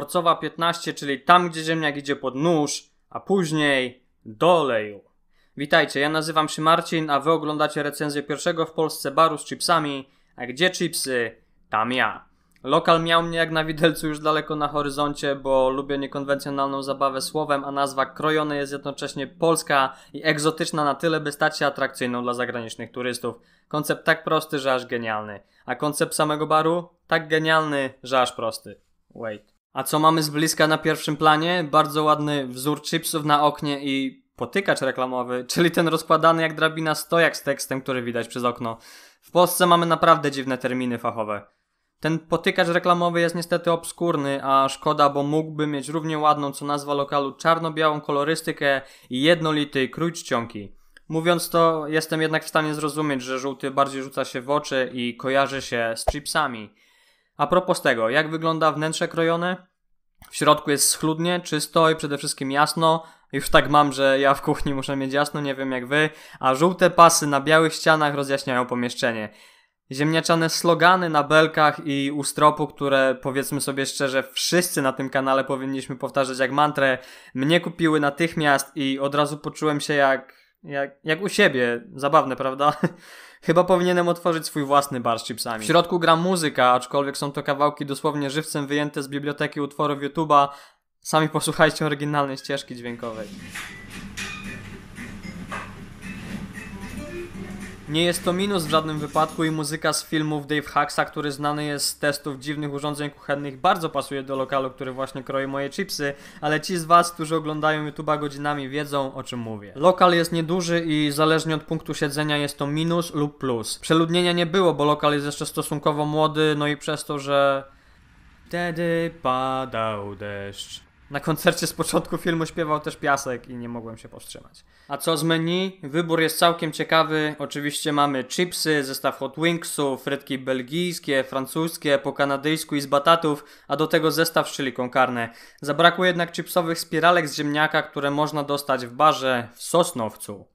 Dworcowa 15, czyli tam, gdzie ziemniak idzie pod nóż, a później do oleju. Witajcie, ja nazywam się Marcin, a wy oglądacie recenzję pierwszego w Polsce baru z chipsami, a gdzie chipsy, tam ja. Lokal miał mnie jak na widelcu już daleko na horyzoncie, bo lubię niekonwencjonalną zabawę słowem, a nazwa krojona jest jednocześnie polska i egzotyczna na tyle, by stać się atrakcyjną dla zagranicznych turystów. Koncept tak prosty, że aż genialny. A koncept samego baru? Tak genialny, że aż prosty. Wait. A co mamy z bliska na pierwszym planie? Bardzo ładny wzór chipsów na oknie i potykacz reklamowy, czyli ten rozkładany jak drabina stojak z tekstem, który widać przez okno. W Polsce mamy naprawdę dziwne terminy fachowe. Ten potykacz reklamowy jest niestety obskurny, a szkoda, bo mógłby mieć równie ładną co nazwa lokalu czarno-białą kolorystykę i jednolity krój czcionki. Mówiąc to, jestem jednak w stanie zrozumieć, że żółty bardziej rzuca się w oczy i kojarzy się z chipsami. A propos tego, jak wygląda wnętrze krojone? W środku jest schludnie, czysto i przede wszystkim jasno. Już tak mam, że ja w kuchni muszę mieć jasno, nie wiem jak wy, a żółte pasy na białych ścianach rozjaśniają pomieszczenie. Ziemniaczane slogany na belkach i stropu, które powiedzmy sobie szczerze, wszyscy na tym kanale powinniśmy powtarzać jak mantrę, mnie kupiły natychmiast i od razu poczułem się jak, jak, jak u siebie. Zabawne, prawda? Chyba powinienem otworzyć swój własny bar z chipsami. W środku gra muzyka, aczkolwiek są to kawałki dosłownie żywcem wyjęte z biblioteki utworów YouTube'a. Sami posłuchajcie oryginalnej ścieżki dźwiękowej. Nie jest to minus w żadnym wypadku i muzyka z filmów Dave Hacksa, który znany jest z testów dziwnych urządzeń kuchennych, bardzo pasuje do lokalu, który właśnie kroi moje chipsy, ale ci z Was, którzy oglądają YouTube'a godzinami wiedzą o czym mówię. Lokal jest nieduży i zależnie od punktu siedzenia jest to minus lub plus. Przeludnienia nie było, bo lokal jest jeszcze stosunkowo młody, no i przez to, że... Wtedy padał deszcz. Na koncercie z początku filmu śpiewał też piasek i nie mogłem się powstrzymać. A co z menu? Wybór jest całkiem ciekawy. Oczywiście mamy chipsy, zestaw hot wingsów, frytki belgijskie, francuskie, po kanadyjsku i z batatów, a do tego zestaw chili con carne. Zabrakło jednak chipsowych spiralek z ziemniaka, które można dostać w barze w Sosnowcu.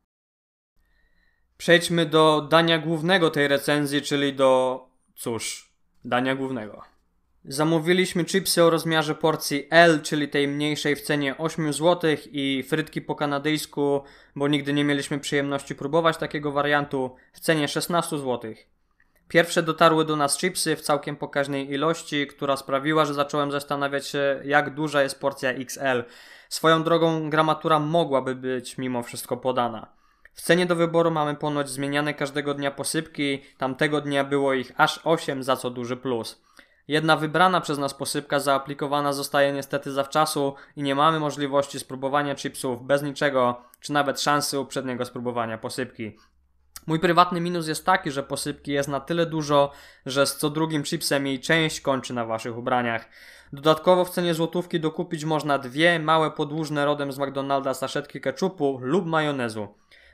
Przejdźmy do dania głównego tej recenzji, czyli do... cóż, dania głównego. Zamówiliśmy chipsy o rozmiarze porcji L, czyli tej mniejszej w cenie 8 zł i frytki po kanadyjsku, bo nigdy nie mieliśmy przyjemności próbować takiego wariantu, w cenie 16 zł. Pierwsze dotarły do nas chipsy w całkiem pokaźnej ilości, która sprawiła, że zacząłem zastanawiać się, jak duża jest porcja XL. Swoją drogą gramatura mogłaby być mimo wszystko podana. W cenie do wyboru mamy ponoć zmieniane każdego dnia posypki, tamtego dnia było ich aż 8, za co duży plus. Jedna wybrana przez nas posypka zaaplikowana zostaje niestety zawczasu i nie mamy możliwości spróbowania chipsów bez niczego, czy nawet szansy uprzedniego spróbowania posypki. Mój prywatny minus jest taki, że posypki jest na tyle dużo, że z co drugim chipsem jej część kończy na waszych ubraniach. Dodatkowo w cenie złotówki dokupić można dwie małe podłużne rodem z McDonalda saszetki keczupu lub majonezu.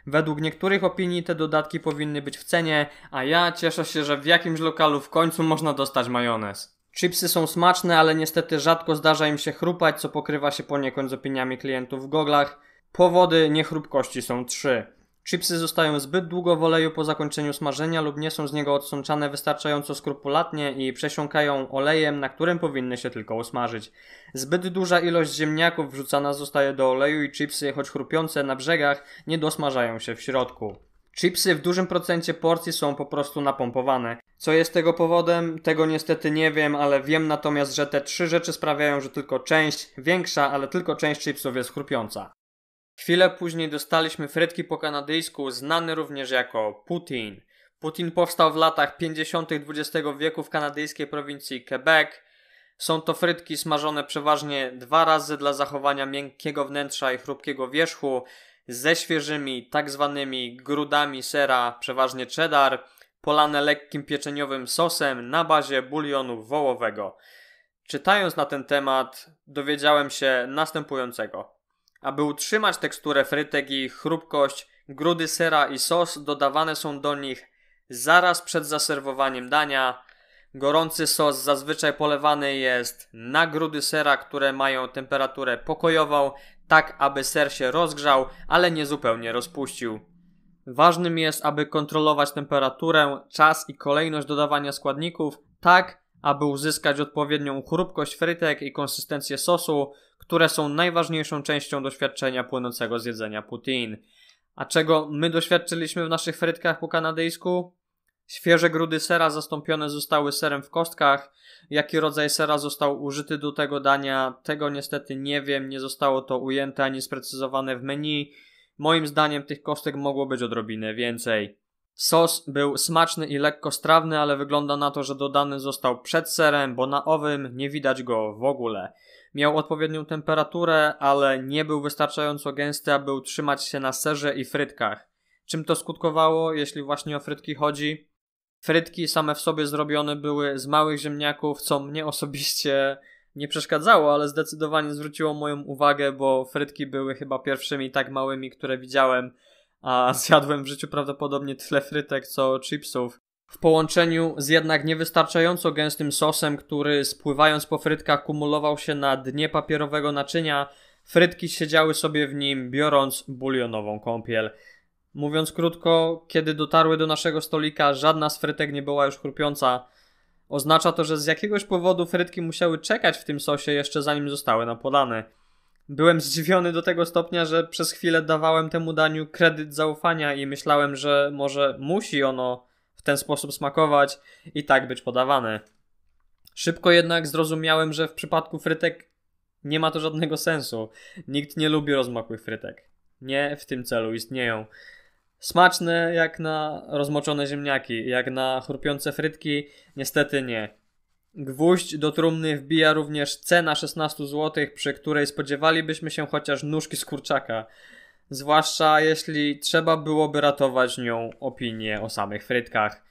Według niektórych opinii te dodatki powinny być w cenie, a ja cieszę się, że w jakimś lokalu w końcu można dostać majonez. Chipsy są smaczne, ale niestety rzadko zdarza im się chrupać, co pokrywa się poniekąd z opiniami klientów w goglach. Powody niechrupkości są trzy. Chipsy zostają zbyt długo w oleju po zakończeniu smażenia lub nie są z niego odsączane wystarczająco skrupulatnie i przesiąkają olejem, na którym powinny się tylko usmażyć. Zbyt duża ilość ziemniaków wrzucana zostaje do oleju i chipsy, choć chrupiące na brzegach, nie dosmażają się w środku. Chipsy w dużym procencie porcji są po prostu napompowane. Co jest tego powodem? Tego niestety nie wiem, ale wiem natomiast, że te trzy rzeczy sprawiają, że tylko część, większa, ale tylko część chipsów jest chrupiąca. Chwilę później dostaliśmy frytki po kanadyjsku, znany również jako Putin. Putin powstał w latach 50. XX wieku w kanadyjskiej prowincji Quebec. Są to frytki smażone przeważnie dwa razy dla zachowania miękkiego wnętrza i chrupkiego wierzchu, ze świeżymi, tak zwanymi grudami sera, przeważnie cheddar, polane lekkim pieczeniowym sosem na bazie bulionu wołowego. Czytając na ten temat, dowiedziałem się następującego. Aby utrzymać teksturę frytek i chrupkość, grudy sera i sos dodawane są do nich zaraz przed zaserwowaniem dania. Gorący sos zazwyczaj polewany jest na grudy sera, które mają temperaturę pokojową, tak aby ser się rozgrzał, ale nie zupełnie rozpuścił. Ważnym jest, aby kontrolować temperaturę, czas i kolejność dodawania składników, tak aby uzyskać odpowiednią chrupkość frytek i konsystencję sosu, które są najważniejszą częścią doświadczenia płynącego z jedzenia poutine. A czego my doświadczyliśmy w naszych frytkach po kanadyjsku? Świeże grudy sera zastąpione zostały serem w kostkach. Jaki rodzaj sera został użyty do tego dania, tego niestety nie wiem, nie zostało to ujęte ani sprecyzowane w menu. Moim zdaniem tych kostek mogło być odrobinę więcej. Sos był smaczny i lekko strawny, ale wygląda na to, że dodany został przed serem, bo na owym nie widać go w ogóle. Miał odpowiednią temperaturę, ale nie był wystarczająco gęsty, aby utrzymać się na serze i frytkach. Czym to skutkowało, jeśli właśnie o frytki chodzi? Frytki same w sobie zrobione były z małych ziemniaków, co mnie osobiście nie przeszkadzało, ale zdecydowanie zwróciło moją uwagę, bo frytki były chyba pierwszymi tak małymi, które widziałem, a zjadłem w życiu prawdopodobnie tyle frytek co chipsów w połączeniu z jednak niewystarczająco gęstym sosem, który spływając po frytkach kumulował się na dnie papierowego naczynia, frytki siedziały sobie w nim, biorąc bulionową kąpiel. Mówiąc krótko, kiedy dotarły do naszego stolika, żadna z frytek nie była już chrupiąca. Oznacza to, że z jakiegoś powodu frytki musiały czekać w tym sosie jeszcze zanim zostały nam podane. Byłem zdziwiony do tego stopnia, że przez chwilę dawałem temu daniu kredyt zaufania i myślałem, że może musi ono w ten sposób smakować i tak być podawane. Szybko jednak zrozumiałem, że w przypadku frytek nie ma to żadnego sensu. Nikt nie lubi rozmokłych frytek. Nie w tym celu istnieją. Smaczne jak na rozmoczone ziemniaki, jak na chrupiące frytki, niestety nie. Gwóźdź do trumny wbija również cena 16 zł, przy której spodziewalibyśmy się chociaż nóżki z kurczaka zwłaszcza jeśli trzeba byłoby ratować nią opinię o samych frytkach.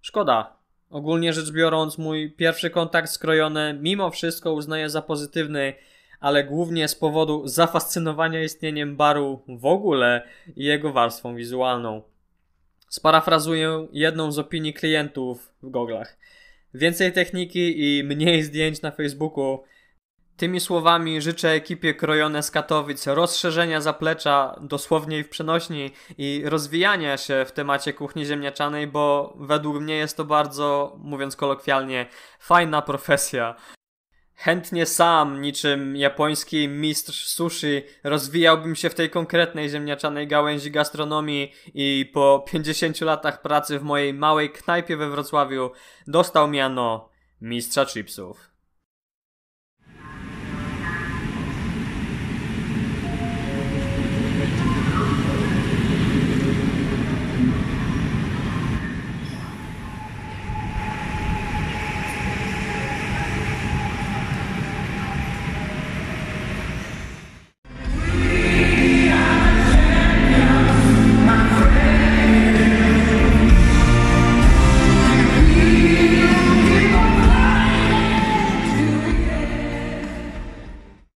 Szkoda. Ogólnie rzecz biorąc, mój pierwszy kontakt z Krojone mimo wszystko uznaję za pozytywny, ale głównie z powodu zafascynowania istnieniem baru w ogóle i jego warstwą wizualną. Sparafrazuję jedną z opinii klientów w goglach. Więcej techniki i mniej zdjęć na Facebooku Tymi słowami życzę ekipie Krojone z Katowic rozszerzenia zaplecza dosłownie i w przenośni i rozwijania się w temacie kuchni ziemniaczanej, bo według mnie jest to bardzo, mówiąc kolokwialnie, fajna profesja. Chętnie sam, niczym japoński mistrz sushi, rozwijałbym się w tej konkretnej ziemniaczanej gałęzi gastronomii i po 50 latach pracy w mojej małej knajpie we Wrocławiu dostał miano mistrza chipsów.